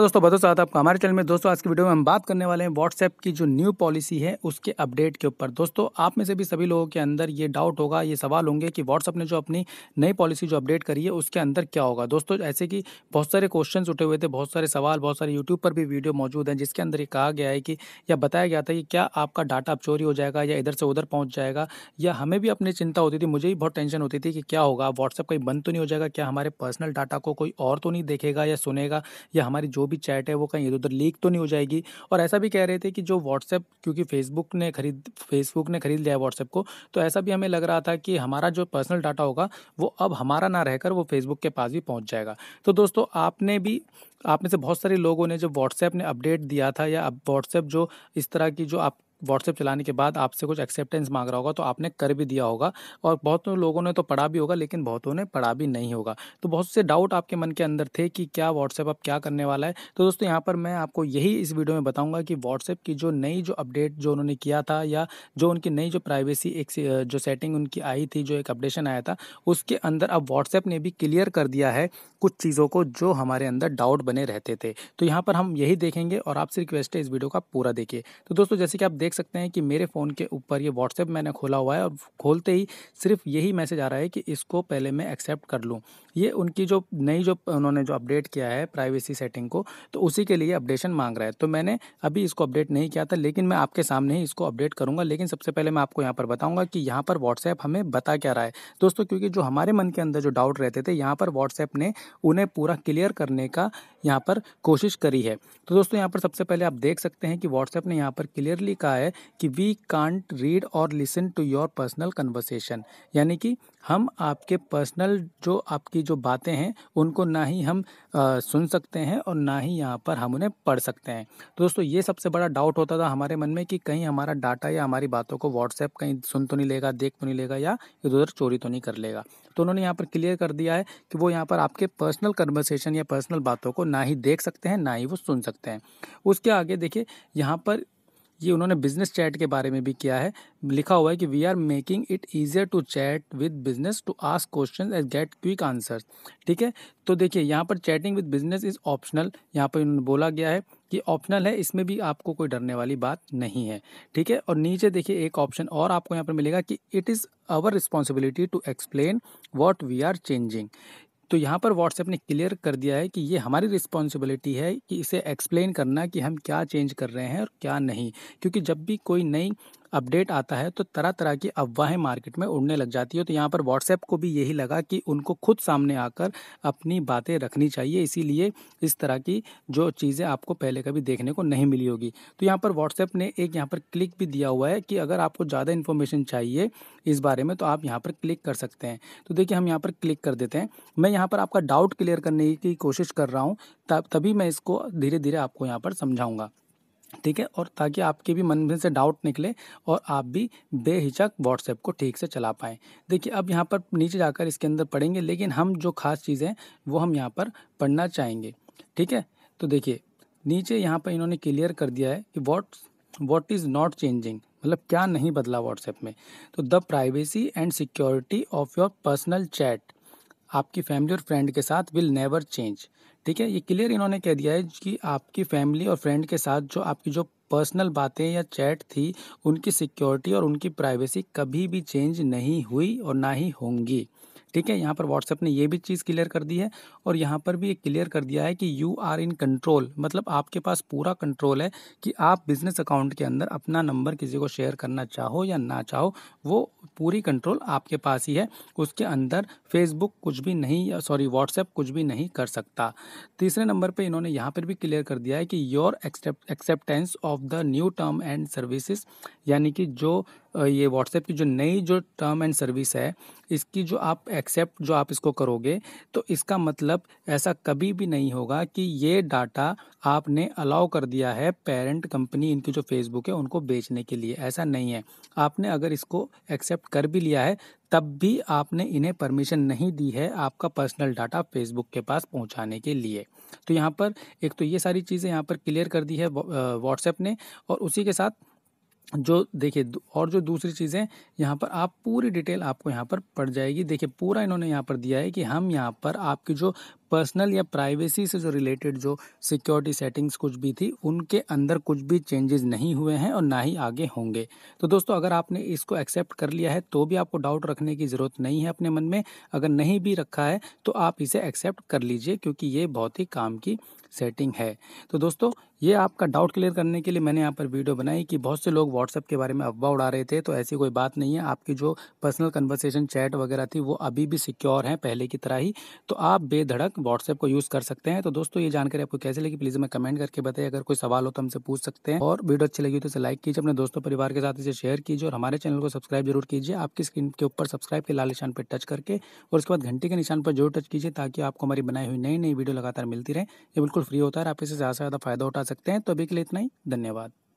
दोस्तों बतो साथ आपका हमारे चैनल में दोस्तों आज की वीडियो में हम बात करने वाले हैं व्हाट्सएप की जो न्यू पॉलिसी है उसके अपडेट के ऊपर दोस्तों आप में से भी सभी लोगों के अंदर ये डाउट होगा ये सवाल होंगे कि व्हाट्सएप ने जो अपनी नई पॉलिसी जो अपडेट करी है उसके अंदर क्या होगा दोस्तों ऐसे कि बहुत सारे क्वेश्चन उठे हुए थे बहुत सारे सवाल बहुत सारे यूट्यूब पर भी वीडियो मौजूद हैं जिसके अंदर ये कहा गया है कि या बताया गया था कि क्या आपका डाटा अब चोरी हो जाएगा या इधर से उधर पहुँच जाएगा या हमें भी अपनी चिंता होती थी मुझे भी बहुत टेंशन होती थी कि क्या होगा व्हाट्सएप कहीं बंद तो नहीं हो जाएगा क्या हमारे पर्सनल डाटा को कोई और तो नहीं देखेगा या सुनेगा या हमारी जो भी चैट है वो कहीं इधर उधर लीक तो नहीं हो जाएगी और ऐसा भी कह रहे थे कि जो व्हाट्सएप क्योंकि फेसबुक ने खरीद फेसबुक ने खरीद लिया है व्हाट्सएप को तो ऐसा भी हमें लग रहा था कि हमारा जो पर्सनल डाटा होगा वो अब हमारा ना रहकर वो फेसबुक के पास भी पहुँच जाएगा तो दोस्तों आपने भी आप में से बहुत सारे लोगों ने जब व्हाट्सएप ने अपडेट दिया था या अब व्हाट्सएप जो इस तरह की जो आप व्हाट्सएप चलाने के बाद आपसे कुछ एक्सेप्टेंस मांग रहा होगा तो आपने कर भी दिया होगा और बहुत तो लोगों ने तो पढ़ा भी होगा लेकिन बहुतों ने पढ़ा भी नहीं होगा तो बहुत से डाउट आपके मन के अंदर थे कि क्या व्हाट्सएप अब क्या करने वाला है तो दोस्तों यहाँ पर मैं आपको यही इस वीडियो में बताऊँगा कि व्हाट्सएप की जो नई जो अपडेट जो उन्होंने किया था या जो उनकी नई जो प्राइवेसी एक जो सेटिंग उनकी आई थी जो एक अपडेशन आया था उसके अंदर अब व्हाट्सएप ने भी क्लियर कर दिया है कुछ चीज़ों को जो हमारे अंदर डाउट बने रहते थे तो यहाँ पर हम यही देखेंगे और आपसे रिक्वेस्ट है इस वीडियो का पूरा देखिए तो दोस्तों जैसे कि आप देख सकते हैं कि मेरे फ़ोन के ऊपर ये व्हाट्सएप मैंने खोला हुआ है और खोलते ही सिर्फ यही मैसेज आ रहा है कि इसको पहले मैं एक्सेप्ट कर लूँ ये उनकी जो नई जो उन्होंने जो अपडेट किया है प्राइवेसी सेटिंग को तो उसी के लिए अपडेशन मांग रहा है तो मैंने अभी इसको अपडेट नहीं किया था लेकिन मैं आपके सामने ही इसको अपडेट करूँगा लेकिन सबसे पहले मैं आपको यहाँ पर बताऊँगा कि यहाँ पर व्हाट्सएप हमें बता क्या रहा है दोस्तों क्योंकि जो हमारे मन के अंदर जो डाउट रहते थे यहाँ पर व्हाट्सएप ने उन्हें पूरा क्लियर करने का यहाँ पर कोशिश करी है तो दोस्तों यहाँ पर सबसे पहले आप देख सकते हैं कि व्हाट्सएप ने यहाँ पर क्लियरली कहा है कि वी कांट रीड और listen to your personal conversation यानी कि हम आपके पर्सनल जो आपकी जो बातें हैं उनको ना ही हम आ, सुन सकते हैं और ना ही यहाँ पर हम उन्हें पढ़ सकते हैं तो दोस्तों ये सबसे बड़ा डाउट होता था हमारे मन में कि कहीं हमारा डाटा या हमारी बातों को व्हाट्सएप कहीं सुन तो नहीं लेगा देख तो नहीं लेगा या इधर उधर चोरी तो नहीं कर लेगा तो उन्होंने यहाँ पर क्लियर कर दिया है कि वो यहाँ पर आपके पर्सनल कन्वर्सेशन या पर्सनल बातों को ना ही देख सकते हैं ना ही वो सुन सकते हैं उसके आगे देखिए यहाँ पर ये उन्होंने बिजनेस चैट के बारे में भी किया है लिखा हुआ है कि we are making it easier to chat with business to ask question and get quick answer ठीक है तो देखिए यहाँ पर chatting with business is optional यहाँ पर उन्होंने बोला गया है कि ऑप्शनल है इसमें भी आपको कोई डरने वाली बात नहीं है ठीक है और नीचे देखिए एक ऑप्शन और आपको यहाँ पर मिलेगा कि it is our responsibility to explain what we are changing तो यहाँ पर व्हाट्सएप ने क्लियर कर दिया है कि ये हमारी रिस्पॉन्सिबिलिटी है कि इसे एक्सप्लेन करना कि हम क्या चेंज कर रहे हैं और क्या नहीं क्योंकि जब भी कोई नई अपडेट आता है तो तरह तरह की अफवाहें मार्केट में उड़ने लग जाती है तो यहाँ पर व्हाट्सएप को भी यही लगा कि उनको खुद सामने आकर अपनी बातें रखनी चाहिए इसीलिए इस तरह की जो चीज़ें आपको पहले कभी देखने को नहीं मिली होगी तो यहाँ पर व्हाट्सएप ने एक यहाँ पर क्लिक भी दिया हुआ है कि अगर आपको ज़्यादा इन्फॉर्मेशन चाहिए इस बारे में तो आप यहाँ पर क्लिक कर सकते हैं तो देखिए हम यहाँ पर क्लिक कर देते हैं मैं यहाँ पर आपका डाउट क्लियर करने की कोशिश कर रहा हूँ तभी मैं इसको धीरे धीरे आपको यहाँ पर समझाऊँगा ठीक है और ताकि आपके भी मन में से डाउट निकले और आप भी बेहिचक व्हाट्सएप को ठीक से चला पाएँ देखिए अब यहाँ पर नीचे जाकर इसके अंदर पढ़ेंगे लेकिन हम जो खास चीज़ें वो हम यहाँ पर पढ़ना चाहेंगे ठीक है तो देखिए नीचे यहाँ पर इन्होंने क्लियर कर दिया है कि what what is not changing मतलब क्या नहीं बदला व्हाट्सएप में तो the privacy and security of your personal chat आपकी फैमिली और फ्रेंड के साथ विल नेवर चेंज ठीक है ये क्लियर इन्होंने कह दिया है कि आपकी फैमिली और फ्रेंड के साथ जो आपकी जो पर्सनल बातें या चैट थी उनकी सिक्योरिटी और उनकी प्राइवेसी कभी भी चेंज नहीं हुई और ना ही होंगी ठीक है यहाँ पर व्हाट्सएप ने ये भी चीज़ क्लियर कर दी है और यहाँ पर भी एक क्लियर कर दिया है कि यू आर इन कंट्रोल मतलब आपके पास पूरा कंट्रोल है कि आप बिज़नेस अकाउंट के अंदर अपना नंबर किसी को शेयर करना चाहो या ना चाहो वो पूरी कंट्रोल आपके पास ही है उसके अंदर फेसबुक कुछ भी नहीं सॉरी व्हाट्सएप कुछ भी नहीं कर सकता तीसरे नंबर पर इन्होंने यहाँ पर भी क्लियर कर दिया है कि your acceptance of the new term and services यानी कि जो ये व्हाट्सएप की जो नई जो टर्म एंड सर्विस है इसकी जो आप एक्सेप्ट जो आप इसको करोगे तो इसका मतलब ऐसा कभी भी नहीं होगा कि ये डाटा आपने अलाउ कर दिया है पेरेंट कंपनी इनकी जो फेसबुक है उनको बेचने के लिए ऐसा नहीं है आपने अगर इसको एक्सेप्ट कर भी लिया है तब भी आपने इन्हें परमिशन नहीं दी है आपका पर्सनल डाटा फेसबुक के पास पहुंचाने के लिए तो यहाँ पर एक तो ये सारी चीज़ें यहाँ पर क्लियर कर दी है व्हाट्सएप ने और उसी के साथ जो देखिए और जो दूसरी चीज़ें यहाँ पर आप पूरी डिटेल आपको यहाँ पर पड़ जाएगी देखिए पूरा इन्होंने यहाँ पर दिया है कि हम यहाँ पर आपकी जो पर्सनल या प्राइवेसी से जो रिलेटेड जो सिक्योरिटी सेटिंग्स कुछ भी थी उनके अंदर कुछ भी चेंजेस नहीं हुए हैं और ना ही आगे होंगे तो दोस्तों अगर आपने इसको एक्सेप्ट कर लिया है तो भी आपको डाउट रखने की ज़रूरत नहीं है अपने मन में अगर नहीं भी रखा है तो आप इसे एक्सेप्ट कर लीजिए क्योंकि ये बहुत ही काम की सेटिंग है तो दोस्तों ये आपका डाउट क्लियर करने के लिए मैंने यहाँ पर वीडियो बनाई कि बहुत से लोग व्हाट्सएप के बारे में अफवाह उड़ा रहे थे तो ऐसी कोई बात नहीं है आपकी जो पर्सनल कन्वर्सेशन चैट वगैरह थी वो अभी भी सिक्योर हैं पहले की तरह ही तो आप बेधड़क व्हाट्सएप को यूज़ कर सकते हैं तो दोस्तों ये जानकारी आपको कैसे लगी प्लीज़ हमें कमेंट करके बताइए अगर कोई सवाल हो तो हमसे पूछ सकते हैं और वीडियो अच्छी लगी तो इसे लाइक कीजिए अपने दोस्तों परिवार के साथ इसे शेयर कीजिए और हमारे चैनल को सब्सक्राइब जरूर कीजिए आपकी स्क्रीन के ऊपर सब्सक्राइब के लाल निशान पर टच करके और उसके बाद घंटे के निशान पर जरूर टच कीजिए ताकि आपको हमारी बनाई हुई नई नई वीडियो लगातार मिलती रहे ये बिल्कुल बिल्कुल फ्री होता है आप इससे ज़्यादा से ज़्यादा फ़ायदा उठा सकते हैं तो अभी के लिए इतना ही धन्यवाद